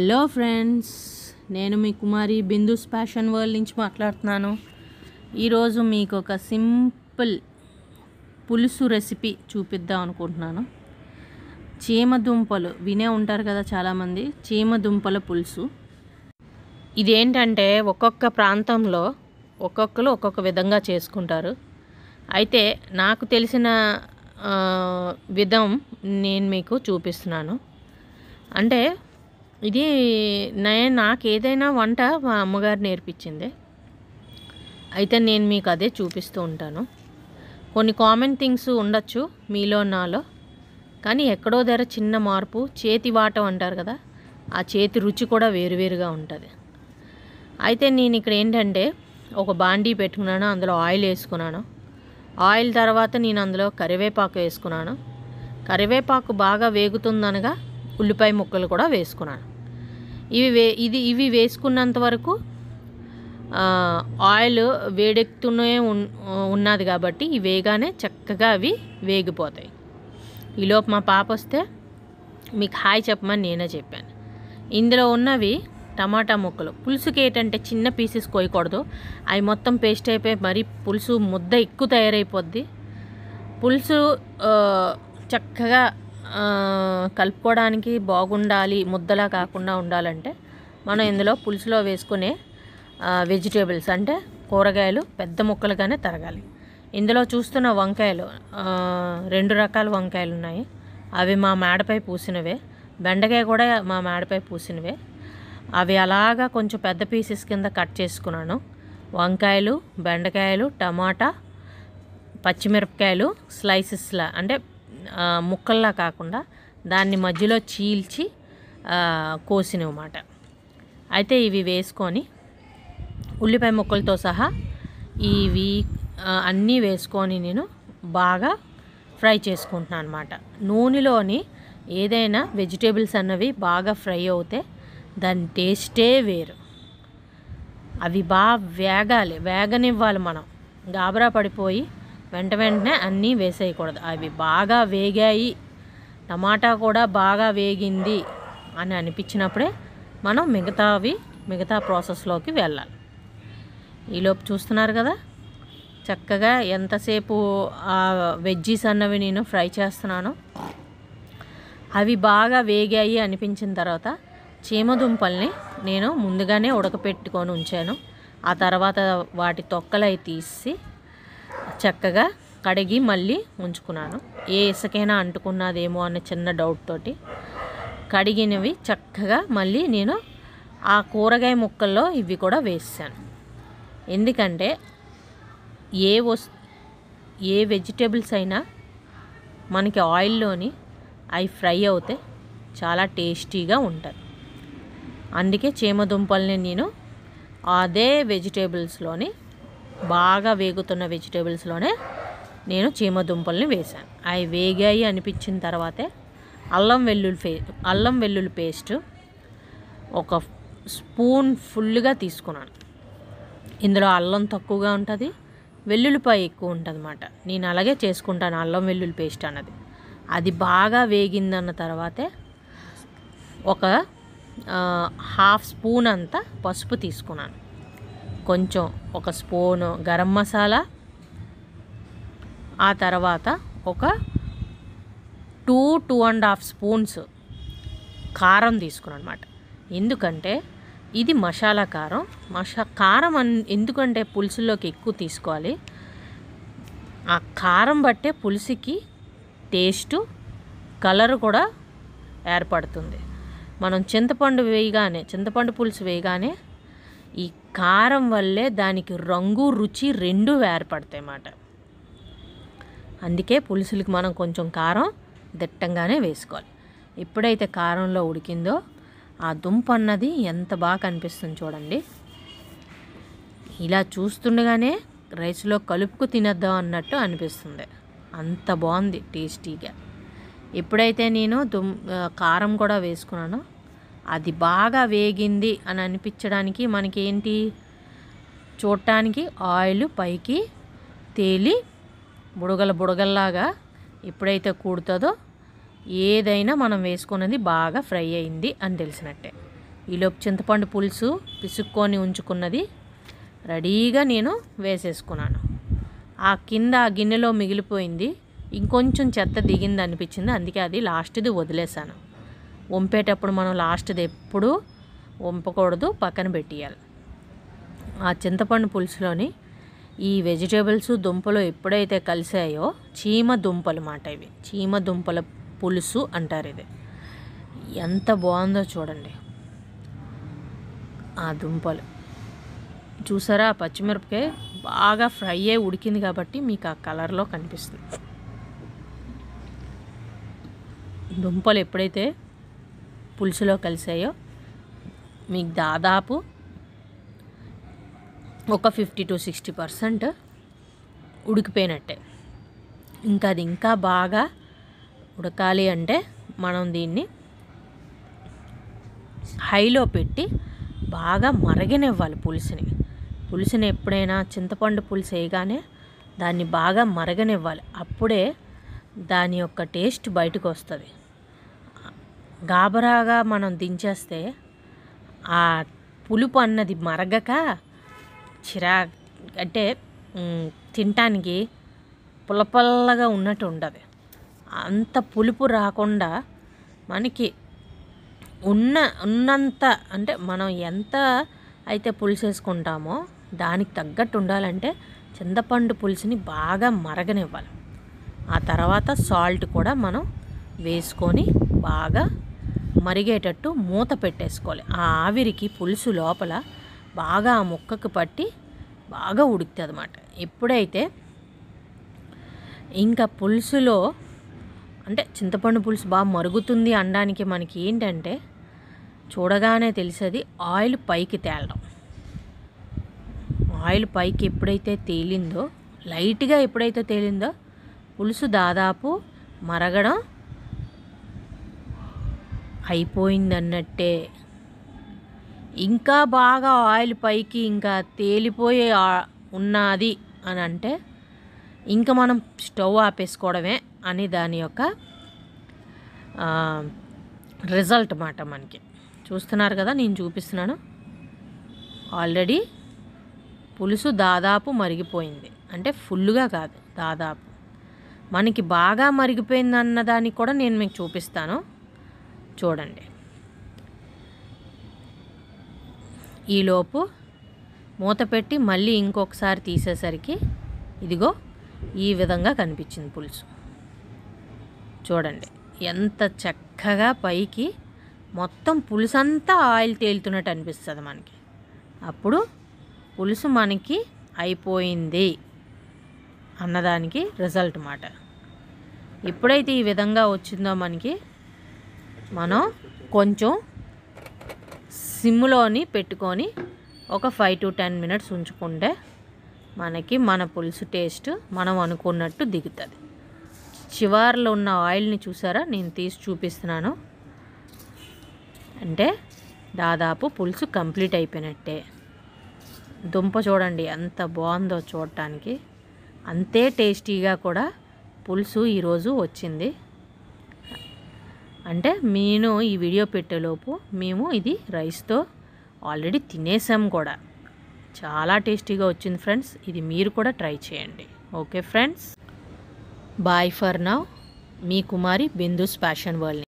hello friends నేను మీ Kumari Bindu's fashion world నుంచి మాట్లాడుతున్నాను ఈరోజు మీకు ఒక సింపుల్ పులుసు రెసిపీ చూపిద్దాం అనుకుంటున్నాను చీమదుంపలు వినే ఉంటారు కదా చాలామంది చీమదుంపల పులుసు ఇదేంటంటే ఒక్కొక్క ప్రాంతంలో ఒక్కొక్కరు ఒక్కొక్క విధంగా చేసుకుంటారు అయితే నాకు తెలిసిన విధం నేను మీకు చూపిస్తున్నాను అంటే ఇది నే నాకు ఏదైనా వంట మా అమ్మగారు నేర్పించింది అయితే నేను మీకు అదే చూపిస్తూ ఉంటాను కొన్ని కామన్ థింగ్స్ ఉండొచ్చు మీలో నాలో కానీ ఎక్కడో ధర చిన్న మార్పు చేతి వాటం అంటారు కదా ఆ చేతి రుచి కూడా వేరువేరుగా ఉంటుంది అయితే నేను ఇక్కడ ఏంటంటే ఒక బాండీ పెట్టుకున్నాను అందులో ఆయిల్ వేసుకున్నాను ఆయిల్ తర్వాత నేను అందులో కరివేపాకు వేసుకున్నాను కరివేపాకు బాగా వేగుతుందనగా ఉల్లిపాయ ముక్కలు కూడా వేసుకున్నాను ఇవి వే ఇది ఇవి వేసుకున్నంత వరకు ఆయిల్ వేడెక్కుతూనే ఉన్నది కాబట్టి ఇవి వేగానే చక్కగా అవి వేగిపోతాయి ఈలోపు మా పాప వస్తే మీకు హాయ్ చెప్పమని నేనే చెప్పాను ఇందులో ఉన్నవి టమాటా ముక్కలు పులుసుకి ఏంటంటే చిన్న పీసెస్ కోయకూడదు అవి మొత్తం పేస్ట్ అయిపోయి మరీ పులుసు ముద్ద ఎక్కువ తయారైపోద్ది పులుసు చక్కగా కలుపుకోవడానికి బాగుండాలి ముద్దలా కాకుండా ఉండాలంటే మనం ఇందులో పులుసులో వేసుకునే వెజిటేబుల్స్ అంటే కూరగాయలు పెద్ద ముక్కలుగానే తరగాలి ఇందులో చూస్తున్న వంకాయలు రెండు రకాల వంకాయలు ఉన్నాయి అవి మా మేడపై పూసినవే బెండకాయ కూడా మా మేడపై పూసినవే అవి అలాగా కొంచెం పెద్ద పీసెస్ కింద కట్ చేసుకున్నాను వంకాయలు బెండకాయలు టమాటా పచ్చిమిరపకాయలు స్లైసెస్లా అంటే ముక్కల్లా కాకుండా దాన్ని మధ్యలో చీల్చి కోసినమాట అయితే ఇవి వేసుకొని ఉల్లిపాయ ముక్కలతో సహా ఇవి అన్నీ వేసుకొని నేను బాగా ఫ్రై చేసుకుంటున్నాను అనమాట నూనెలోని ఏదైనా వెజిటేబుల్స్ అన్నవి బాగా ఫ్రై అవుతే దాని టేస్టే వేరు అవి బాగా వేగాలి వేగనివ్వాలి మనం గాబరా పడిపోయి వెంట వెంటనే అన్నీ వేసేయకూడదు అవి బాగా వేగాయి టమాటా కూడా బాగా వేగింది అని అనిపించినప్పుడే మనం మిగతావి మిగతా ప్రాసెస్లోకి వెళ్ళాలి ఈలోపు చూస్తున్నారు కదా చక్కగా ఎంతసేపు ఆ వెజ్జీస్ అన్నవి నేను ఫ్రై చేస్తున్నాను అవి బాగా వేగాయి అనిపించిన తర్వాత చీమదుంపల్ని నేను ముందుగానే ఉడకపెట్టుకొని ఉంచాను ఆ తర్వాత వాటి తొక్కలవి తీసి చక్కగా కడిగి మళ్ళీ ఉంచుకున్నాను ఏ ఇసుకైనా అంటుకున్నదేమో అన్న చిన్న డౌట్ తోటి కడిగినవి చక్కగా మళ్ళీ నేను ఆ కూరగాయ ముక్కల్లో ఇవి కూడా వేసాను ఎందుకంటే ఏ వస్ ఏ వెజిటేబుల్స్ అయినా మనకి ఆయిల్లోని అవి ఫ్రై అవుతే చాలా టేస్టీగా ఉంటుంది అందుకే చీమదుంపల్ని నేను అదే వెజిటేబుల్స్లోని బాగా వేగుతున్న వెజిటేబుల్స్లోనే నేను చీమదుంపల్ని వేసాను వేశాను అవి వేగాయి అనిపించిన తర్వాతే అల్లం వెల్లుల్లి పే అల్లం వెల్లుల్లి పేస్ట్ ఒక స్పూన్ ఫుల్గా తీసుకున్నాను ఇందులో అల్లం తక్కువగా ఉంటుంది వెల్లుల్లిపాయ ఎక్కువ ఉంటుంది అన్నమాట నేను అలాగే చేసుకుంటాను అల్లం వెల్లుల్లి పేస్ట్ అన్నది అది బాగా వేగిందన్న తర్వాతే ఒక హాఫ్ స్పూన్ అంతా పసుపు తీసుకున్నాను కొంచెం ఒక స్పూను గరం మసాలా ఆ తర్వాత ఒక two two and half spoons కారం తీసుకున్నాను అనమాట ఎందుకంటే ఇది మసాలా కారం మసా కారం అన్ ఎందుకంటే పులుసులోకి ఎక్కువ తీసుకోవాలి ఆ కారం బట్టే పులుసుకి టేస్టు కలర్ కూడా ఏర్పడుతుంది మనం చింతపండు వేయగానే చింతపండు పులుసు వేయగానే కారం వల్లే దానికి రంగు రుచి రెండు వేర్పడతాయి అన్నమాట అందుకే పులుసులకి మనం కొంచెం కారం దిట్టంగానే వేసుకోవాలి ఎప్పుడైతే కారంలో ఉడికిందో ఆ దుంప అన్నది ఎంత బాగా కనిపిస్తుంది చూడండి ఇలా చూస్తుండగానే రైస్లో కలుపుకు తినద్దాం అన్నట్టు అనిపిస్తుంది అంత బాగుంది టేస్టీగా ఎప్పుడైతే నేను దుమ్ కారం కూడా వేసుకున్నానో అది బాగా వేగింది అని అనిపించడానికి మనకేంటి చూడటానికి ఆయిల్ పైకి తేలి బుడగల బుడగల్లాగా ఎప్పుడైతే కూడుతుందో ఏదైనా మనం వేసుకున్నది బాగా ఫ్రై అయింది అని తెలిసినట్టే ఈలోపు చింతపండు పులుసు పిసుక్కొని ఉంచుకున్నది రెడీగా నేను వేసేసుకున్నాను ఆ కింద ఆ గిన్నెలో మిగిలిపోయింది ఇంకొంచెం చెత్త దిగింది అనిపించింది అందుకే అది లాస్ట్ది వదిలేశాను వంపేటప్పుడు మనం లాస్ట్ది ఎప్పుడు వంపకూడదు పక్కన పెట్టేయాలి ఆ చింతపండు పులుసులోని ఈ వెజిటేబుల్స్ దుంపలు ఎప్పుడైతే కలిసాయో చీమ దుంపలు మాట ఇవి చీమ దుంపల పులుసు అంటారు ఇది ఎంత బాగుందో చూడండి ఆ దుంపలు చూసారా పచ్చిమిరపకాయ బాగా ఫ్రై అయి ఉడికింది కాబట్టి మీకు ఆ కలర్లో కనిపిస్తుంది దుంపలు ఎప్పుడైతే పులుసులో కలిసాయో మీకు దాదాపు ఒక ఫిఫ్టీ టు సిక్స్టీ పర్సెంట్ ఉడికిపోయినట్టే ఇంకా అది ఇంకా బాగా ఉడకాలి అంటే మనం దీన్ని హైలో పెట్టి బాగా మరగనివ్వాలి పులుసుని పులుసుని ఎప్పుడైనా చింతపండు పులుసు వేయగానే దాన్ని బాగా మరగనివ్వాలి అప్పుడే దాని యొక్క టేస్ట్ బయటకు వస్తుంది గాబరాగా మనం దించేస్తే ఆ పులుపు అన్నది మరగక చిరా అంటే తినటానికి పులపల్లగా ఉన్నట్టు ఉండదు అంత పులుపు రాకుండా మనకి ఉన్న ఉన్నంత అంటే మనం ఎంత అయితే పులుసు వేసుకుంటామో దానికి తగ్గట్టు ఉండాలంటే చింతపండు పులుసుని బాగా మరగనివ్వాలి ఆ తర్వాత సాల్ట్ కూడా మనం వేసుకొని బాగా మరిగేటట్టు మూత పెట్టేసుకోవాలి ఆ ఆవిరికి పులుసు లోపల బాగా ఆ ముక్కకు పట్టి బాగా ఉడుకుతుంది అనమాట ఎప్పుడైతే ఇంకా పులుసులో అంటే చింతపండు పులుసు బాగా మరుగుతుంది అనడానికి మనకి ఏంటంటే చూడగానే తెలిసేది ఆయిల్ పైకి తేలడం ఆయిల్ పైకి ఎప్పుడైతే తేలిందో లైట్గా ఎప్పుడైతే తేలిందో పులుసు దాదాపు మరగడం అయిపోయిందన్నట్టే ఇంకా బాగా ఆయిల్ పైకి ఇంకా తేలిపోయే ఉన్నది అని అంటే ఇంకా మనం స్టవ్ ఆపేసుకోవడమే అని దాని యొక్క రిజల్ట్ మాట మనకి చూస్తున్నారు కదా నేను చూపిస్తున్నాను ఆల్రెడీ పులుసు దాదాపు మరిగిపోయింది అంటే ఫుల్గా కాదు దాదాపు మనకి బాగా మరిగిపోయింది దానికి కూడా నేను మీకు చూపిస్తాను చూడండి ఈలోపు మూత పెట్టి మళ్ళీ ఇంకొకసారి తీసేసరికి ఇదిగో ఈ విధంగా కనిపించింది పులుసు చూడండి ఎంత చక్కగా పైకి మొత్తం పులుసు అంతా ఆయిల్ తేలుతున్నట్టు అనిపిస్తుంది మనకి అప్పుడు పులుసు మనకి అయిపోయింది అన్నదానికి రిజల్ట్ మాట ఎప్పుడైతే ఈ విధంగా వచ్చిందో మనకి మనం కొంచెం సిమ్లోని పెట్టుకొని ఒక ఫైవ్ టు టెన్ మినిట్స్ ఉంచుకుంటే మనకి మన పులుసు టేస్ట్ మనం అనుకున్నట్టు దిగుతుంది చివర్లో ఉన్న ఆయిల్ని చూసారా నేను తీసి చూపిస్తున్నాను అంటే దాదాపు పులుసు కంప్లీట్ అయిపోయినట్టే దుంప చూడండి ఎంత బాగుందో చూడటానికి అంతే టేస్టీగా కూడా పులుసు ఈరోజు వచ్చింది అంటే నేను ఈ వీడియో పెట్టేలోపు మేము ఇది రైస్తో ఆల్రెడీ తినేసాం కూడా చాలా టేస్టీగా వచ్చింది ఫ్రెండ్స్ ఇది మీరు కూడా ట్రై చేయండి okay friends bye for now మీ కుమారి బిందుస్ ఫ్యాషన్ వరల్డ్